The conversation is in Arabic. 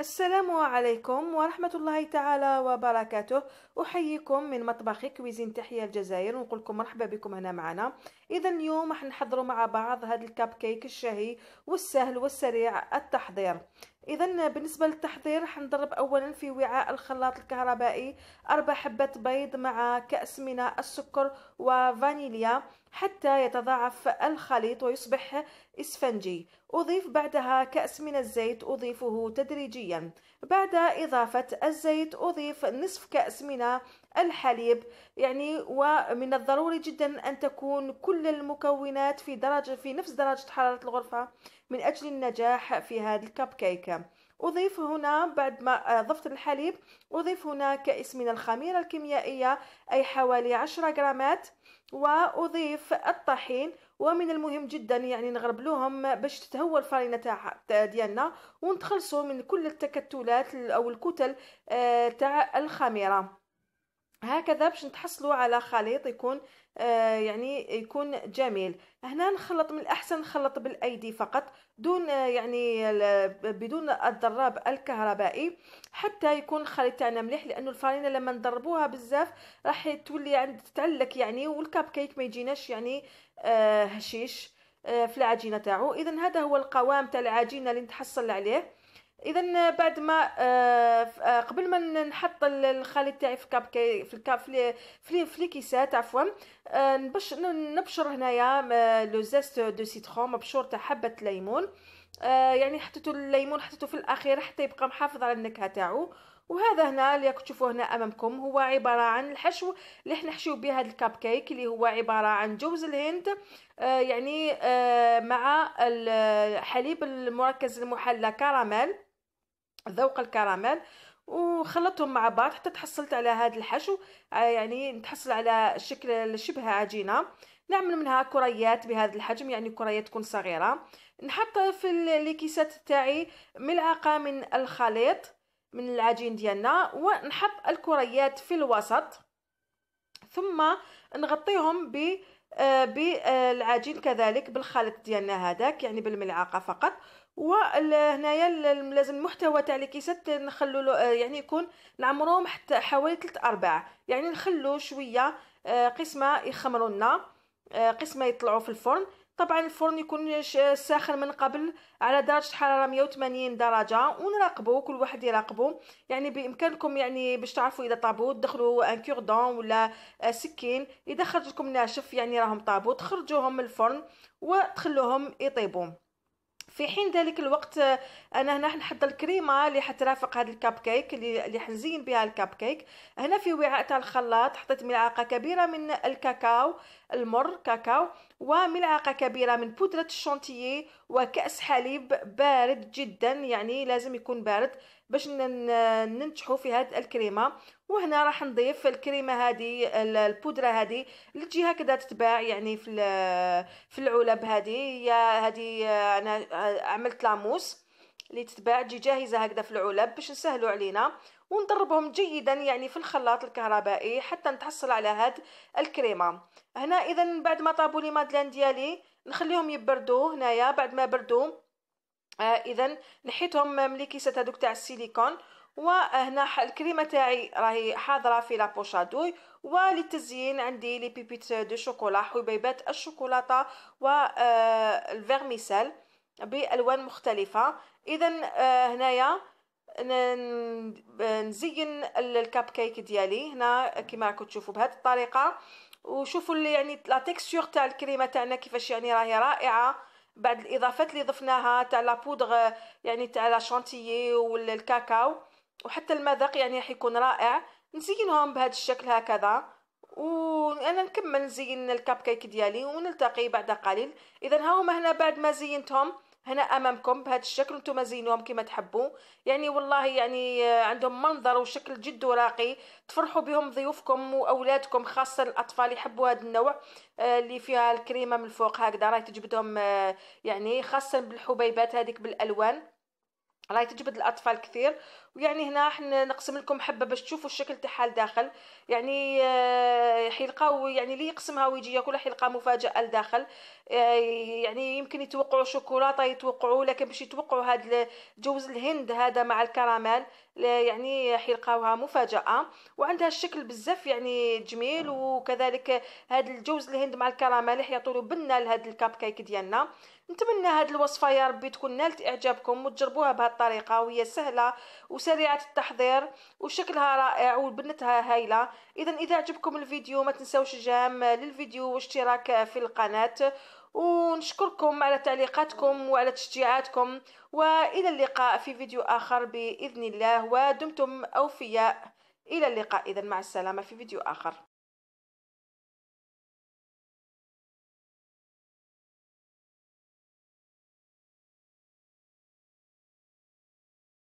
السلام عليكم ورحمة الله تعالى وبركاته أحييكم من مطبخ كويزين تحية الجزائر ونقول لكم مرحبا بكم هنا معنا اذا اليوم راح نحضروا مع بعض هذا الكب كيك الشهي والسهل والسريع التحضير اذا بالنسبه للتحضير راح نضرب اولا في وعاء الخلاط الكهربائي اربع حبات بيض مع كاس من السكر وفانيليا حتى يتضاعف الخليط ويصبح اسفنجي اضيف بعدها كاس من الزيت اضيفه تدريجيا بعد اضافه الزيت اضيف نصف كاس من الحليب يعني ومن الضروري جدا أن تكون كل المكونات في درجة في نفس درجة حرارة الغرفة من أجل النجاح في هذا الكب كيكة أضيف هنا بعد ما آه، ضفت الحليب أضيف هنا كأس من الخميرة الكيميائية أي حوالي 10 جرامات وأضيف الطحين ومن المهم جدا يعني نغربلوهم باش تتهوى الفرينه تاع ديالنا ونتخلصوا من كل التكتلات او الكتل آه، تاع الخميره هكذا باش نتحصلوا على خليط يكون آه يعني يكون جميل هنا نخلط من الاحسن نخلط بالايدي فقط دون آه يعني بدون الضراب الكهربائي حتى يكون الخليط تاعنا مليح لانه الفرينه لما نضربوها بزاف راح تولي عند تتعلك يعني والكاب كيك ما يجيناش يعني آه هشيش آه، في العجينه تاعو اذا هذا هو القوام تاع العجينه اللي نتحصل عليه اذا بعد ما آه، آه، قبل ما نحط الخليط تاعي في كاب كي في الكاب في في كيسات عفوا آه، نبشر هنايا لو زيست دو سيترون مبشور تاع حبه ليمون يعني حطيتو الليمون حطيتو في الاخير حتى يبقى محافظ على النكهه تاعو وهذا هنا اللي تشوفوه هنا امامكم هو عباره عن الحشو اللي حنا نحشيو به هذا الكاب كيك اللي هو عباره عن جوز الهند آه، يعني آه، مع الحليب المركز المحلى كراميل ذوق الكراميل وخلطتهم مع بعض حتى تحصلت على هذا الحشو آه، يعني نتحصل على شكل شبه عجينه نعمل منها كريات بهذا الحجم يعني كريات تكون صغيره نحط في الكيسات تاعي ملعقه من الخليط من العجين ديالنا ونحط الكريات في الوسط ثم نغطيهم ب آه، بالعجين آه، كذلك بالخليط ديالنا هذاك يعني بالملعقه فقط وهنايا لازم المحتوى تاع الكيسات نخلو آه، يعني يكون نعمروهم حتى حوالي 3 ارباع يعني نخلو شويه قسمه يخمروا لنا قسمه يطلعوا في الفرن طبعا الفرن يكون ساخن من قبل على درجه حراره 180 درجه ونراقبوا كل واحد يراقبه يعني بامكانكم يعني باش تعرفوا اذا طابو تدخلوا ان كوردون ولا آه، سكين اذا خرج لكم ناشف يعني راهم طابو تخرجوهم من الفرن وتخلوهم يطيبوا في حين ذلك الوقت آه، انا هنا نحط الكريمه اللي حترافق هذا الكاب كيك اللي حنزين بها الكاب كيك هنا في وعاء تاع الخلاط حطيت ملعقه كبيره من الكاكاو المر كاكاو وملعقة كبيرة من بودرة الشونتيي وكأس حليب بارد جدا يعني لازم يكون بارد باش ننتحو في هاد الكريمة وهنا راح نضيف الكريمة هذه البودرة هذه اللي تجي هكذا تتباع يعني في في العلب هذه هي هذه انا آه، عملت لاموس اللي تتباع تجي جاهزه هكذا في العلب باش نسهلوا علينا ونضربهم جيدا يعني في الخلاط الكهربائي حتى نتحصل على هاد الكريمه هنا اذا بعد ما طابوا لي مادلان ديالي نخليهم يبردوا هنايا بعد ما بردوا آه اذا نحيتهم من الكيسات هذوك تاع السيليكون وهنا الكريمه تاعي راهي حاضره في لابوشادوي وللتزيين عندي لي بيبيت دو شوكولا حبيبات الشوكولاته والفيرميسيل آه، بالوان مختلفه اذا آه، هنايا نزين الكاب كيك ديالي هنا كما راكم تشوفوا بهذه الطريقه وشوفوا اللي يعني لا تيكستور تاع الكريمه تاعنا كيفاش يعني راهي رائعه بعد الاضافات اللي ضفناها تاع لا بودغ يعني تاع لا شانتيي والكاكاو وحتى المذاق يعني راح يكون رائع نزينهم بهذا الشكل هكذا وانا نكمل نزين الكاب كيك ديالي ونلتقي بعد قليل اذا ها هما هنا بعد ما زينتهم هنا امامكم بهذا الشكل نتوما زينوهم كما تحبوا يعني والله يعني آه، عندهم منظر وشكل جد راقي تفرحوا بهم ضيوفكم واولادكم خاصه الاطفال يحبوا هذا النوع آه، اللي فيها الكريمه من الفوق هكذا راهي تجبدهم آه، يعني خاصه بالحبيبات هذيك بالالوان راهي تجبد الاطفال كثير ويعني هنا حنا نقسم لكم حبه باش تشوفوا الشكل تاعها لداخل يعني آه، حلقه يعني اللي يقسمها ويجي ياكلها حلقه مفاجاه لداخل آه، يعني يمكن يتوقعوا شوكولاته يتوقعوا لكن باش يتوقعوا هذا جوز الهند هذا مع الكراميل يعني حلقاوها مفاجاه وعندها الشكل بزاف يعني جميل وكذلك هذا الجوز الهند مع الكراميل يعطوا بنه لهذا الكاب كيك ديالنا نتمنى هاد الوصفه يا ربي تكون نالت اعجابكم وتجربوها بهاد الطريقه وهي سهله وسريعه التحضير وشكلها رائع وبنتها هايله اذا اذا عجبكم الفيديو ما تنساوش الجام للفيديو واشتراك في القناه ونشكركم على تعليقاتكم وعلى تشجيعاتكم والى اللقاء في فيديو اخر باذن الله ودمتم اوفياء الى اللقاء اذا مع السلامه في فيديو اخر